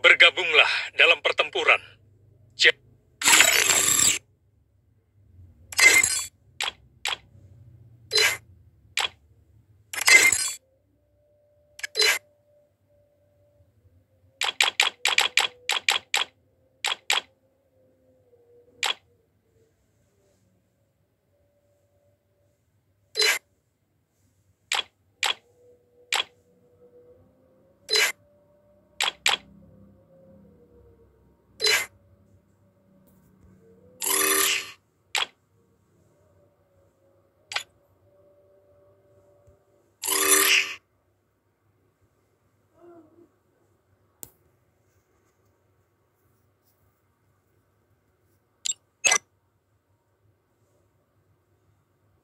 Bergabunglah dalam pertempuran.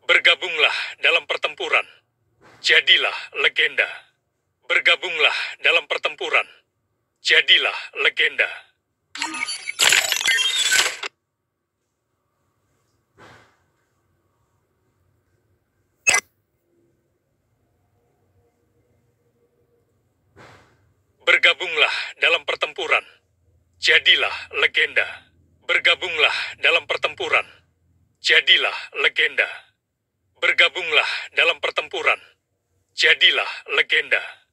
Bergabunglah dalam pertempuran. Jadilah legenda. Bergabunglah dalam pertempuran. Jadilah legenda. Bergabunglah dalam pertempuran. Jadilah legenda. Bergabunglah dalam pertempuran. Jadilah legenda. Bergabunglah dalam pertempuran. Jadilah legenda.